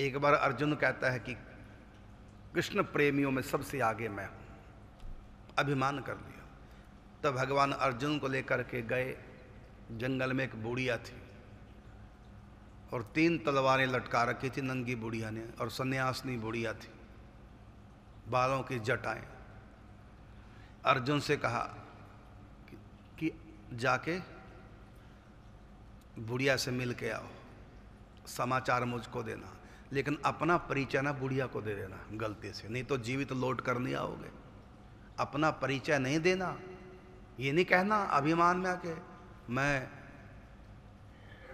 एक बार अर्जुन कहता है कि कृष्ण प्रेमियों में सबसे आगे मैं हूँ अभिमान कर लिया तब भगवान अर्जुन को लेकर के गए जंगल में एक बुढ़िया थी और तीन तलवारें लटका रखी थी नंगी बुढ़िया ने और सन्यासनी बुढ़िया थी बालों की जटाएं अर्जुन से कहा कि, कि जाके बुढ़िया से मिल के आओ समाचार मुझको देना लेकिन अपना परिचय ना बुढ़िया को दे देना गलती से नहीं तो जीवित लौट कर नहीं आओगे अपना परिचय नहीं देना ये नहीं कहना अभिमान में आके मैं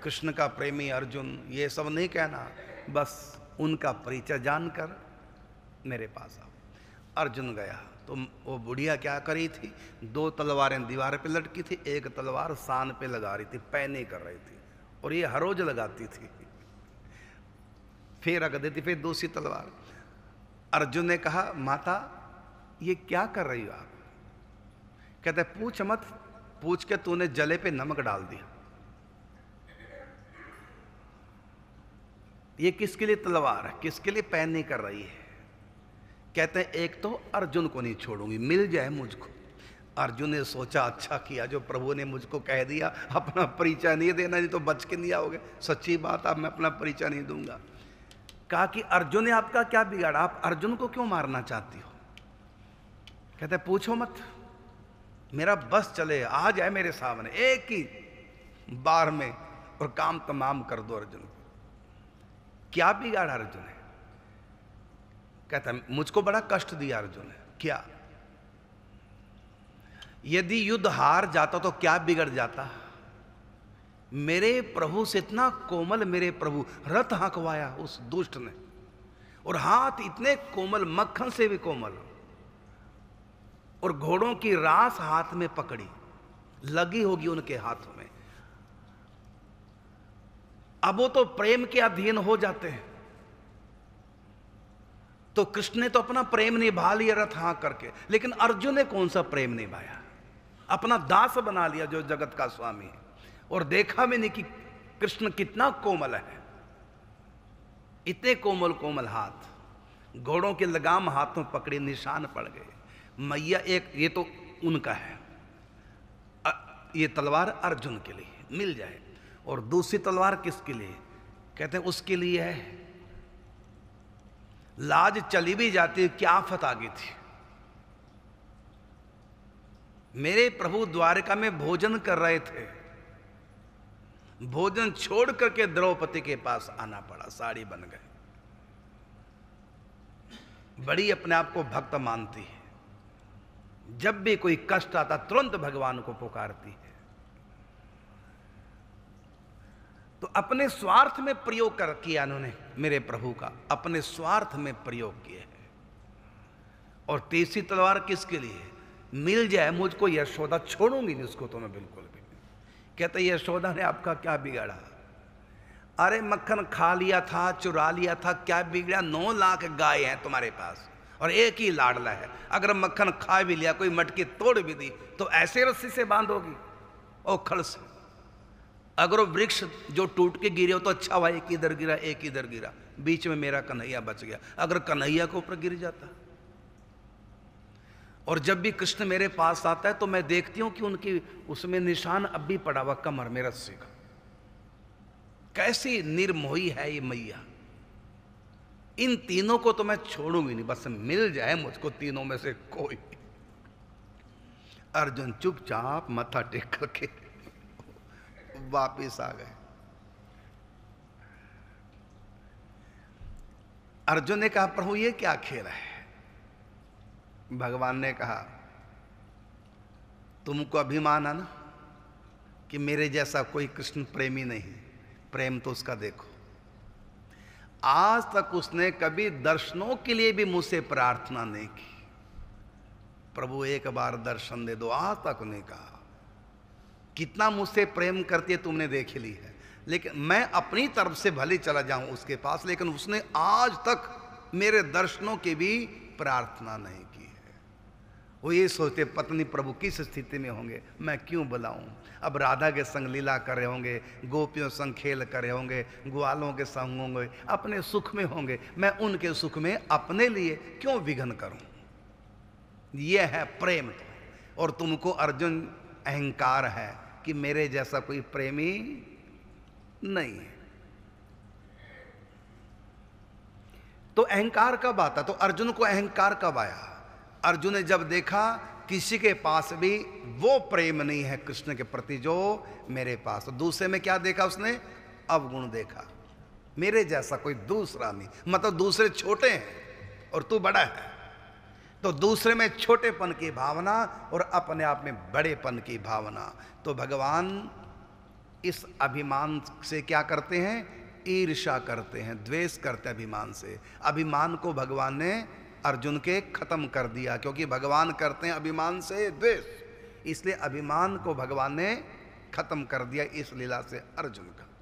कृष्ण का प्रेमी अर्जुन ये सब नहीं कहना बस उनका परिचय जानकर मेरे पास आओ अर्जुन गया तो वो बुढ़िया क्या करी थी दो तलवारें दीवार पे लटकी थी एक तलवार सान पे लगा रही थी पैने कर रही थी और ये हर रोज लगाती थी फिर रख देती फिर दूसरी तलवार अर्जुन ने कहा माता ये क्या कर रही हो आप कहते पूछ मत पूछ के तूने जले पे नमक डाल दिया ये किसके लिए तलवार है किसके लिए नहीं कर रही है कहते हैं एक तो अर्जुन को नहीं छोड़ूंगी मिल जाए मुझको अर्जुन ने सोचा अच्छा किया जो प्रभु ने मुझको कह दिया अपना परिचय नहीं देना नहीं तो बच के नहीं आओगे सच्ची बात अब मैं अपना परिचय नहीं दूंगा कहा कि अर्जुन ने आपका क्या बिगाड़ा आप अर्जुन को क्यों मारना चाहती हो कहते पूछो मत मेरा बस चले आ जाए मेरे सामने एक ही बार में और काम तमाम कर दो अर्जुन क्या बिगाड़ा अर्जुन है कहता मुझको बड़ा कष्ट दिया अर्जुन ने क्या यदि युद्ध हार जाता तो क्या बिगड़ जाता मेरे प्रभु से इतना कोमल मेरे प्रभु रथ हंकवाया उस दुष्ट ने और हाथ इतने कोमल मक्खन से भी कोमल और घोड़ों की रास हाथ में पकड़ी लगी होगी उनके हाथों में अब वो तो प्रेम के अधीन हो जाते हैं तो कृष्ण ने तो अपना प्रेम निभा लिया रथ हाँ करके लेकिन अर्जुन ने कौन सा प्रेम निभाया अपना दास बना लिया जो जगत का स्वामी है और देखा मैंने कि कृष्ण कितना कोमल है इतने कोमल कोमल हाथ घोड़ों के लगाम हाथों पकड़े निशान पड़ गए मैया एक ये तो उनका है ये तलवार अर्जुन के लिए मिल जाए और दूसरी तलवार किसके लिए कहते हैं उसके लिए है लाज चली भी जाती क्या आफत आ गई थी मेरे प्रभु द्वारिका में भोजन कर रहे थे भोजन छोड़ करके द्रौपदी के पास आना पड़ा साड़ी बन गए बड़ी अपने आप को भक्त मानती है जब भी कोई कष्ट आता तुरंत भगवान को पुकारती है तो अपने स्वार्थ में प्रयोग कर किया उन्होंने मेरे प्रभु का अपने स्वार्थ में प्रयोग किए है और तीसरी तलवार किसके लिए मिल जाए मुझको यशोदा छोड़ूंगी नहीं उसको तो मैं बिल्कुल भी कहते ये सोदा ने आपका क्या बिगाड़ा अरे मक्खन खा लिया था चुरा लिया था क्या बिगड़ा नौ लाख गाय है तुम्हारे पास और एक ही लाडला है अगर मक्खन खा भी लिया कोई मटकी तोड़ भी दी तो ऐसे रस्सी से बांधोगी ओखल से अगर वो वृक्ष जो टूट के गिरे हो तो अच्छा हुआ एक इधर गिरा एक इधर गिरा बीच में मेरा कन्हैया बच गया अगर कन्हैया के ऊपर गिर जाता और जब भी कृष्ण मेरे पास आता है तो मैं देखती हूं कि उनकी उसमें निशान अब भी पड़ा हुआ कमर में रस्सी का कैसी निर्मोही है ये मैया इन तीनों को तो मैं छोड़ूंगी नहीं बस मिल जाए मुझको तीनों में से कोई अर्जुन चुपचाप मथा टेक करके वापिस आ गए अर्जुन ने कहा प्रभु ये क्या खेल है भगवान ने कहा तुमको अभिमान है ना कि मेरे जैसा कोई कृष्ण प्रेमी नहीं प्रेम तो उसका देखो आज तक उसने कभी दर्शनों के लिए भी मुझसे प्रार्थना नहीं की प्रभु एक बार दर्शन दे दो आज तक ने कहा कितना मुझसे प्रेम करती है तुमने देख ली है लेकिन मैं अपनी तरफ से भले चला जाऊं उसके पास लेकिन उसने आज तक मेरे दर्शनों की भी प्रार्थना नहीं की वो ये सोचते पत्नी प्रभु किस स्थिति में होंगे मैं क्यों बुलाऊं अब राधा के संग लीला कर रहे होंगे गोपियों संग खेल कर रहे होंगे ग्वालों के संग होंगे अपने सुख में होंगे मैं उनके सुख में अपने लिए क्यों विघन करूं यह है प्रेम तो और तुमको अर्जुन अहंकार है कि मेरे जैसा कोई प्रेमी नहीं है तो अहंकार कब आता तो अर्जुन को अहंकार कब आया अर्जुन ने जब देखा किसी के पास भी वो प्रेम नहीं है कृष्ण के प्रति जो मेरे पास तो दूसरे में क्या देखा उसने अवगुण देखा मेरे जैसा कोई दूसरा नहीं मतलब दूसरे छोटे हैं और तू बड़ा है तो दूसरे में छोटेपन की भावना और अपने आप में बड़ेपन की भावना तो भगवान इस अभिमान से क्या करते हैं ईर्षा करते हैं द्वेष करते हैं अभिमान से अभिमान को भगवान ने अर्जुन के ख़त्म कर दिया क्योंकि भगवान करते हैं अभिमान से द्वेष इसलिए अभिमान को भगवान ने ख़त्म कर दिया इस लीला से अर्जुन का